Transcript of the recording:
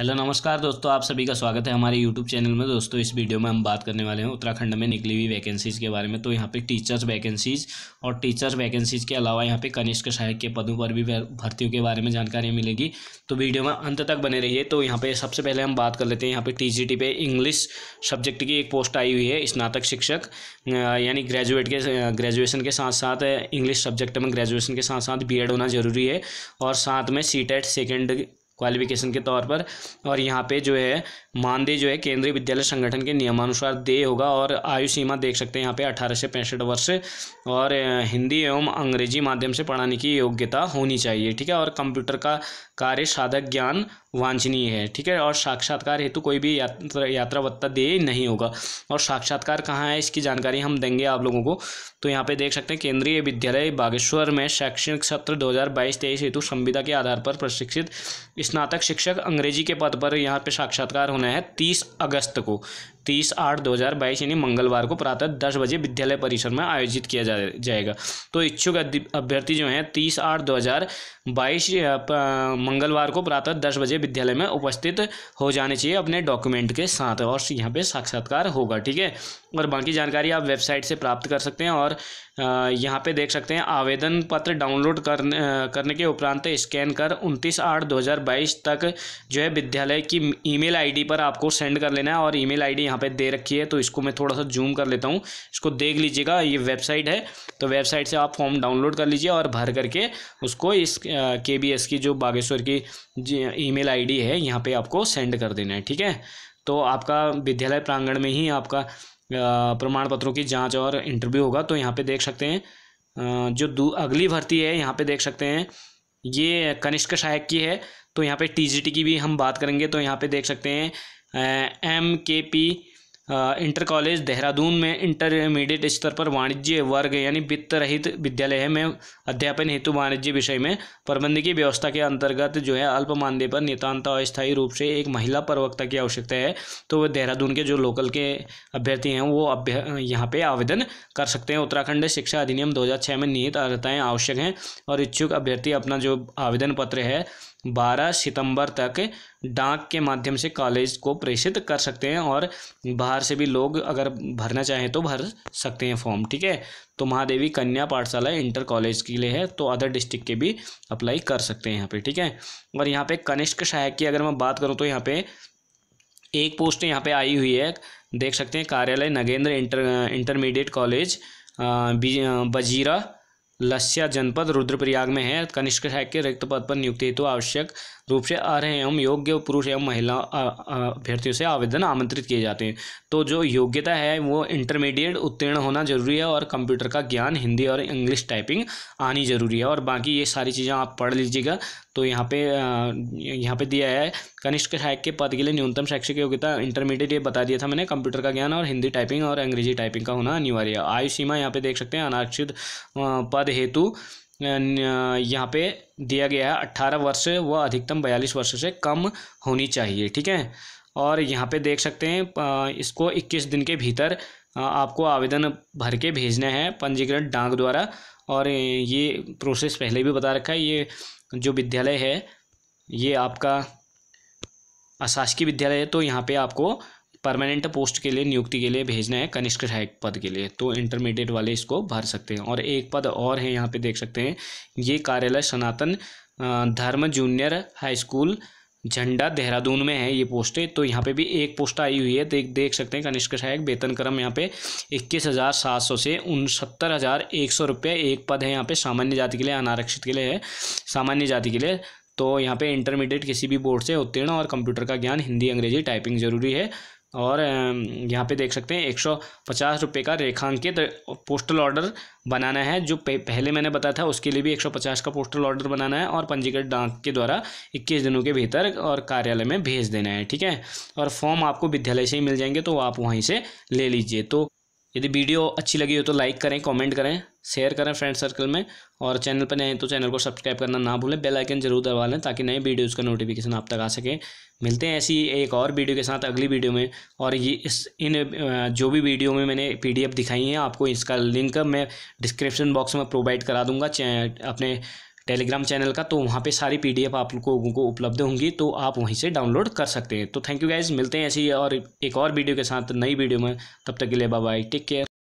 hello नमस्कार दोस्तों आप सभी का स्वागत है हमारे यूट्यूब चैनल में दोस्तों इस वीडियो में हम बात करने वाले हैं उत्तराखंड में निकली हुई वैकेंसीज़ के बारे में तो यहाँ पे टीचर्स वैकेंसीज़ और टीचर्स वैकेंसीज़ के अलावा यहाँ पे कनिष्क सहायक के पदों पर भी भर्तियों के बारे में जानकारी मिलेगी तो वीडियो में अंत तक बने रहिए तो यहाँ पर सबसे पहले हम बात कर लेते हैं यहाँ पर टी पे इंग्लिश सब्जेक्ट की एक पोस्ट आई हुई है स्नातक शिक्षक यानी ग्रेजुएट के ग्रेजुएशन के साथ साथ इंग्लिश सब्जेक्ट में ग्रेजुएशन के साथ साथ बी होना ज़रूरी है और साथ में सी टेट सेकेंड क्वालिफिकेशन के तौर पर और यहाँ पे जो है मानदेय जो है केंद्रीय विद्यालय संगठन के नियमानुसार दे होगा और आयु सीमा देख सकते हैं यहाँ पे अठारह से पैंसठ वर्ष और हिंदी एवं अंग्रेजी माध्यम से पढ़ाने की योग्यता होनी चाहिए ठीक है और कंप्यूटर का कार्य साधक ज्ञान वांछनीय है ठीक है और साक्षात्कार हेतु कोई भी यात्रा यात्रा भत्ता दे नहीं होगा और साक्षात्कार कहाँ है इसकी जानकारी हम देंगे आप लोगों को तो यहाँ पे देख सकते हैं केंद्रीय विद्यालय बागेश्वर में शैक्षणिक सत्र 2022-23 हेतु संविदा के आधार पर प्रशिक्षित स्नातक शिक्षक अंग्रेजी के पद पर यहाँ पे साक्षात्कार होना है तीस अगस्त को तीस आठ दो हज़ार बाईस यानी मंगलवार को प्रातः दस बजे विद्यालय परिसर में आयोजित किया जा, जाएगा तो इच्छुक अभ्यर्थी जो हैं तीस आठ दो हज़ार बाईस मंगलवार को प्रातः दस बजे विद्यालय में उपस्थित हो जाने चाहिए अपने डॉक्यूमेंट के साथ और यहाँ पे साक्षात्कार होगा ठीक है और बाकी जानकारी आप वेबसाइट से प्राप्त कर सकते हैं और यहाँ पे देख सकते हैं आवेदन पत्र डाउनलोड करने करने के उपरांत स्कैन कर उनतीस आठ दो हज़ार बाईस सत्ताईस तक जो है विद्यालय की ईमेल आईडी पर आपको सेंड कर लेना है और ईमेल आईडी यहां पे दे रखी है तो इसको मैं थोड़ा सा जूम कर लेता हूँ इसको देख लीजिएगा ये वेबसाइट है तो वेबसाइट से आप फॉर्म डाउनलोड कर लीजिए और भर करके उसको इस के बी एस की जो बागेश्वर की ईमेल आईडी है यहाँ पर आपको सेंड कर देना है ठीक है तो आपका विद्यालय प्रांगण में ही आपका प्रमाण पत्रों की जांच और इंटरव्यू होगा तो यहाँ पे देख सकते हैं जो अगली भर्ती है यहाँ पे देख सकते हैं ये कनिष्क सहायक की है तो यहाँ पे टीजीटी की भी हम बात करेंगे तो यहाँ पे देख सकते हैं एम के पी इंटर कॉलेज देहरादून में इंटरमीडिएट स्तर पर वाणिज्य वर्ग यानी वित्त रहित विद्यालय में अध्यापन हेतु वाणिज्य विषय में प्रबंधकीय व्यवस्था के अंतर्गत जो है अल्प मानदेय पर नितान्त अस्थायी रूप से एक महिला प्रवक्ता की आवश्यकता है तो वह देहरादून के जो लोकल के अभ्यर्थी हैं वो अभ्य यहाँ पर आवेदन कर सकते हैं उत्तराखंड शिक्षा अधिनियम दो में निहित अर्थाएँ आवश्यक हैं और इच्छुक अभ्यर्थी अपना जो आवेदन पत्र है 12 सितंबर तक डाक के माध्यम से कॉलेज को प्रेषित कर सकते हैं और बाहर से भी लोग अगर भरना चाहें तो भर सकते हैं फॉर्म ठीक है तो महादेवी कन्या पाठशाला इंटर कॉलेज के लिए है तो अदर डिस्ट्रिक्ट के भी अप्लाई कर सकते हैं यहाँ पे ठीक है और यहाँ पे कनिष्क सहायक की अगर मैं बात करूँ तो यहाँ पे एक पोस्ट यहाँ पर आई हुई है देख सकते हैं कार्यालय Nagendra inter intermediate college Bajira Lasya जनपद रुद्रप्रयाग में है कनिष्क के रिक्त पद पर नियुक्ति हेतु तो आवश्यक रूप से आ रहे एवं योग्य पुरुष एवं महिला अभ्यर्थियों से आवेदन आमंत्रित किए जाते हैं तो जो योग्यता है वो इंटरमीडिएट उत्तीर्ण होना जरूरी है और कंप्यूटर का ज्ञान हिंदी और इंग्लिश टाइपिंग आनी जरूरी है और बाकी ये सारी चीज़ें आप पढ़ लीजिएगा तो यहाँ पे यहाँ पे दिया है कनिष्ठ सहायक के पद के लिए न्यूनतम शैक्षिक योग्यता इंटरमीडिएट ये बता दिया था मैंने कंप्यूटर का ज्ञान और हिंदी टाइपिंग और अंग्रेजी टाइपिंग का होना अनिवार्य है आयु सीमा यहाँ पे देख सकते हैं अनारक्षित पद हेतु यहाँ पे दिया गया है अट्ठारह वर्ष व अधिकतम बयालीस वर्ष से कम होनी चाहिए ठीक है और यहाँ पे देख सकते हैं इसको इक्कीस दिन के भीतर आपको आवेदन भर के भेजना है पंजीकरण डाक द्वारा और ये प्रोसेस पहले भी बता रखा है ये जो विद्यालय है ये आपका अशासकीय विद्यालय है तो यहाँ पे आपको परमानेंट पोस्ट के लिए नियुक्ति के लिए भेजना है कनिष्ठ सहायक पद के लिए तो इंटरमीडिएट वाले इसको भर सकते हैं और एक पद और है यहाँ पे देख सकते हैं ये कार्यालय सनातन धर्म जूनियर हाई स्कूल झंडा देहरादून में है ये पोस्टें तो यहाँ पे भी एक पोस्ट आई हुई है एक देख सकते हैं कनिष्क सहायक वेतन क्रम यहाँ पे इक्कीस हज़ार सात सौ से उनसत्तर हज़ार एक सौ रुपये एक पद है यहाँ पे सामान्य जाति के लिए अनारक्षित के लिए है सामान्य जाति के लिए तो यहाँ पे इंटरमीडिएट किसी भी बोर्ड से उत्तीर्ण और कंप्यूटर का ज्ञान हिंदी अंग्रेजी टाइपिंग ज़रूरी है और यहाँ पे देख सकते हैं एक सौ पचास रुपये का रेखांकित पोस्टल ऑर्डर बनाना है जो पहले मैंने बताया था उसके लिए भी एक सौ पचास का पोस्टल ऑर्डर बनाना है और पंजीकृत डाक के द्वारा इक्कीस दिनों के भीतर और कार्यालय में भेज देना है ठीक है और फॉर्म आपको विद्यालय से ही मिल जाएंगे तो आप वहीं से ले लीजिए तो यदि वीडियो अच्छी लगी हो तो लाइक करें कमेंट करें शेयर करें फ्रेंड सर्कल में और चैनल पर नए हैं तो चैनल को सब्सक्राइब करना ना भूलें बेल आइकन जरूर दबा लें ताकि नए वीडियोज़ का नोटिफिकेशन आप तक आ सके मिलते हैं ऐसी एक और वीडियो के साथ अगली वीडियो में और ये इस इन जो भी वीडियो में मैंने एफ दिखाई है आपको इसका लिंक मैं डिस्क्रिप्शन बॉक्स में प्रोवाइड करा दूँगा अपने टेलीग्राम चैनल का तो वहाँ पे सारी पीडीएफ आप लोगों को उपलब्ध होंगी तो आप वहीं से डाउनलोड कर सकते हैं तो थैंक यू गाइज मिलते हैं ऐसी और एक और वीडियो के साथ नई वीडियो में तब तक के लिए बाय टेक केयर